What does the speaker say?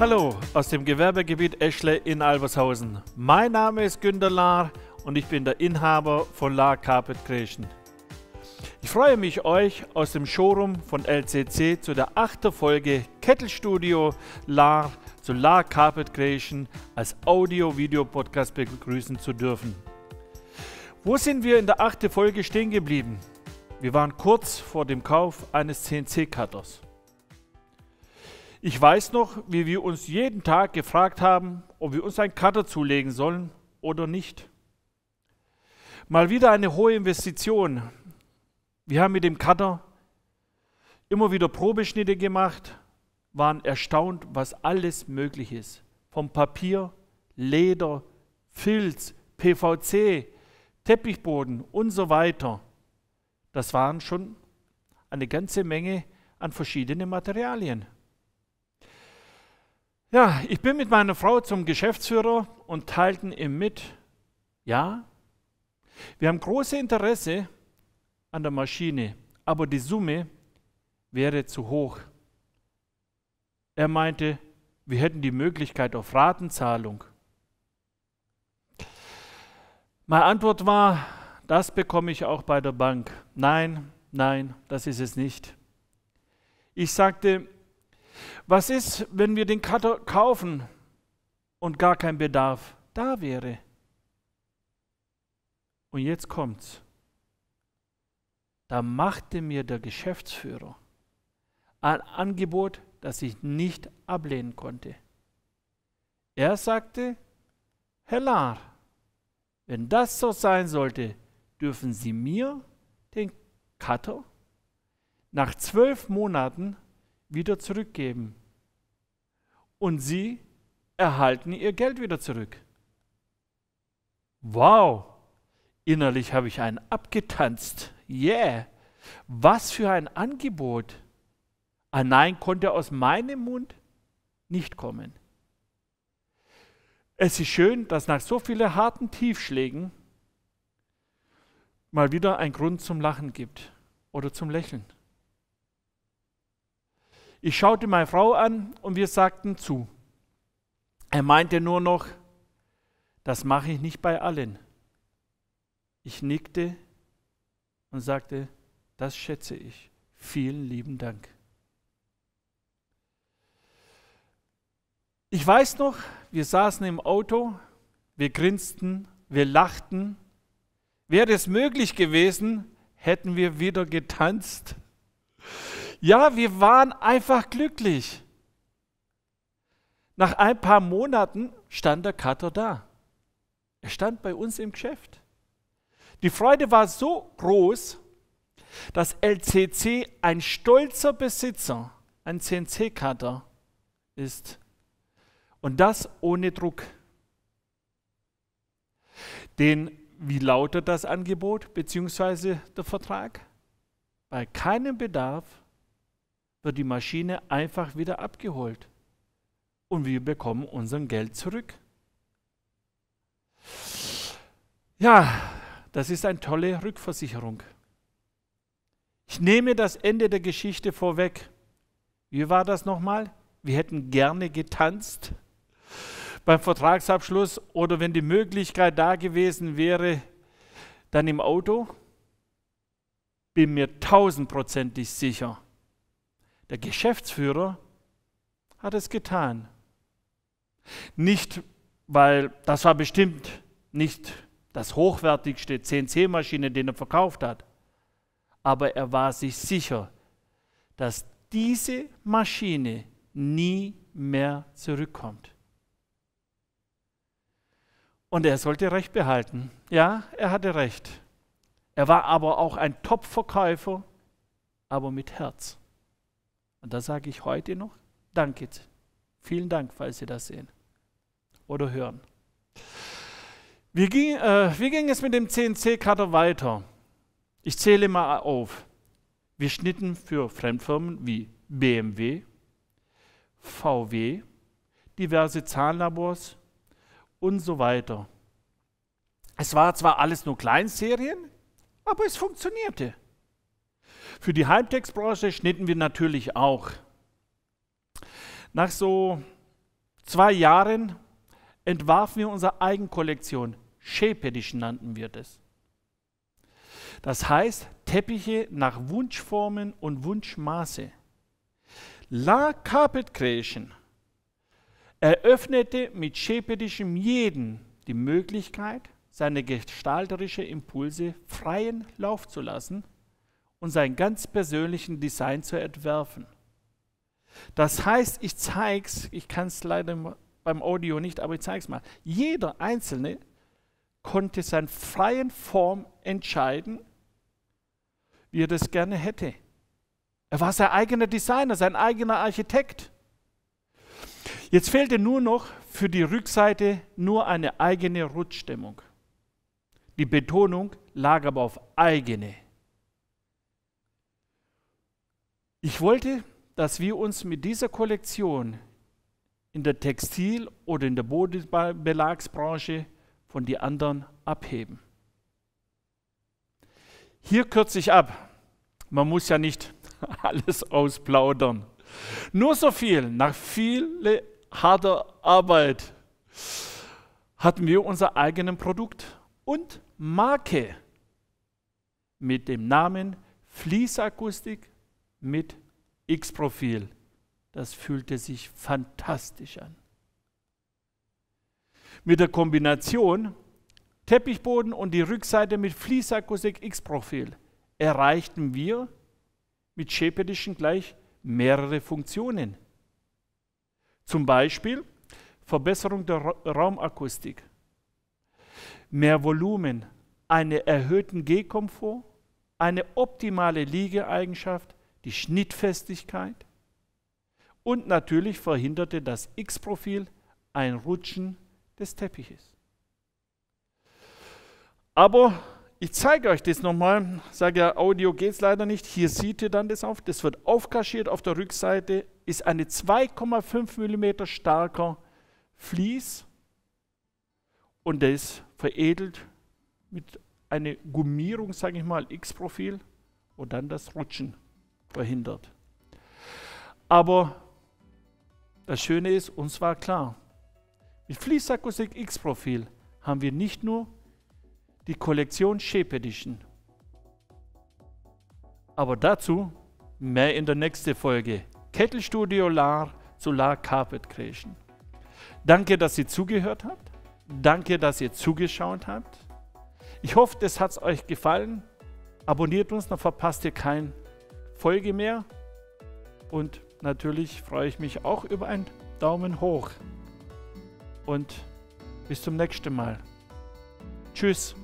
Hallo aus dem Gewerbegebiet Eschle in Albershausen. Mein Name ist Günter Lahr und ich bin der Inhaber von Lahr Carpet Creation. Ich freue mich, euch aus dem Showroom von LCC zu der achten Folge Kettelstudio Lahr zu Lahr Carpet Creation als Audio-Video-Podcast begrüßen zu dürfen. Wo sind wir in der achten Folge stehen geblieben? Wir waren kurz vor dem Kauf eines CNC-Cutters. Ich weiß noch, wie wir uns jeden Tag gefragt haben, ob wir uns ein Cutter zulegen sollen oder nicht. Mal wieder eine hohe Investition. Wir haben mit dem Cutter immer wieder Probeschnitte gemacht, waren erstaunt, was alles möglich ist. Vom Papier, Leder, Filz, PVC, Teppichboden und so weiter. Das waren schon eine ganze Menge an verschiedenen Materialien. Ja, ich bin mit meiner Frau zum Geschäftsführer und teilten ihm mit, ja, wir haben großes Interesse an der Maschine, aber die Summe wäre zu hoch. Er meinte, wir hätten die Möglichkeit auf Ratenzahlung. Meine Antwort war, das bekomme ich auch bei der Bank. Nein, nein, das ist es nicht. Ich sagte, was ist, wenn wir den Kater kaufen und gar kein Bedarf da wäre? Und jetzt kommt's. Da machte mir der Geschäftsführer ein Angebot, das ich nicht ablehnen konnte. Er sagte, Herr Lahr, wenn das so sein sollte, dürfen Sie mir den Cutter nach zwölf Monaten wieder zurückgeben. Und sie erhalten ihr Geld wieder zurück. Wow! Innerlich habe ich einen abgetanzt. Yeah! Was für ein Angebot! Ein ah, nein, konnte aus meinem Mund nicht kommen. Es ist schön, dass nach so vielen harten Tiefschlägen mal wieder ein Grund zum Lachen gibt oder zum Lächeln. Ich schaute meine Frau an und wir sagten zu. Er meinte nur noch, das mache ich nicht bei allen. Ich nickte und sagte, das schätze ich. Vielen lieben Dank. Ich weiß noch, wir saßen im Auto, wir grinsten, wir lachten. Wäre es möglich gewesen, hätten wir wieder getanzt. Ja, wir waren einfach glücklich. Nach ein paar Monaten stand der Kater da. Er stand bei uns im Geschäft. Die Freude war so groß, dass LCC ein stolzer Besitzer, ein CNC-Kater ist. Und das ohne Druck. Denn wie lautet das Angebot bzw. der Vertrag? Bei keinem Bedarf wird die Maschine einfach wieder abgeholt und wir bekommen unser Geld zurück. Ja, das ist eine tolle Rückversicherung. Ich nehme das Ende der Geschichte vorweg. Wie war das nochmal? Wir hätten gerne getanzt beim Vertragsabschluss oder wenn die Möglichkeit da gewesen wäre, dann im Auto. Bin mir tausendprozentig sicher, der Geschäftsführer hat es getan. Nicht, weil das war bestimmt nicht das hochwertigste CNC-Maschine, den er verkauft hat, aber er war sich sicher, dass diese Maschine nie mehr zurückkommt. Und er sollte Recht behalten. Ja, er hatte Recht. Er war aber auch ein Top-Verkäufer, aber mit Herz. Und da sage ich heute noch, danke. Vielen Dank, falls Sie das sehen oder hören. Wie ging, äh, wie ging es mit dem CNC-Cutter weiter? Ich zähle mal auf. Wir schnitten für Fremdfirmen wie BMW, VW, diverse Zahnlabors und so weiter. Es war zwar alles nur Kleinserien, aber es funktionierte. Für die Halbtextbranche schnitten wir natürlich auch. Nach so zwei Jahren entwarfen wir unsere Eigenkollektion. Shape Edition nannten wir das. Das heißt, Teppiche nach Wunschformen und Wunschmaße. La Carpet Creation eröffnete mit Shape Edition jeden die Möglichkeit, seine gestalterische Impulse freien Lauf zu lassen – und seinen ganz persönlichen Design zu entwerfen. Das heißt, ich zeige es, ich kann es leider beim Audio nicht, aber ich zeige es mal. Jeder Einzelne konnte seinen freien Form entscheiden, wie er das gerne hätte. Er war sein eigener Designer, sein eigener Architekt. Jetzt fehlte nur noch für die Rückseite nur eine eigene Rutschstimmung. Die Betonung lag aber auf eigene. Ich wollte, dass wir uns mit dieser Kollektion in der Textil- oder in der Bodenbelagsbranche von den anderen abheben. Hier kürze ich ab. Man muss ja nicht alles ausplaudern. Nur so viel, nach viel harter Arbeit hatten wir unser eigenes Produkt und Marke mit dem Namen Fließakustik mit X-Profil. Das fühlte sich fantastisch an. Mit der Kombination Teppichboden und die Rückseite mit Fließakustik X-Profil erreichten wir mit Shape Edition gleich mehrere Funktionen. Zum Beispiel Verbesserung der Raumakustik, mehr Volumen, einen erhöhten Gehkomfort, eine optimale Liegeeigenschaft, die Schnittfestigkeit und natürlich verhinderte das X-Profil ein Rutschen des Teppiches. Aber ich zeige euch das nochmal, sage ja, Audio geht es leider nicht, hier seht ihr dann das auf, das wird aufkaschiert, auf der Rückseite ist eine 2,5 mm starker Vlies und der ist veredelt mit einer Gummierung, sage ich mal, X-Profil und dann das Rutschen verhindert. Aber das Schöne ist, uns war klar, mit Fließakustik X-Profil haben wir nicht nur die Kollektion Shape Edition, aber dazu mehr in der nächsten Folge. Kettelstudio LAR zu LAR Carpet Creation. Danke, dass ihr zugehört habt. Danke, dass ihr zugeschaut habt. Ich hoffe, es hat euch gefallen. Abonniert uns, dann verpasst ihr kein Folge mehr. Und natürlich freue ich mich auch über einen Daumen hoch. Und bis zum nächsten Mal. Tschüss.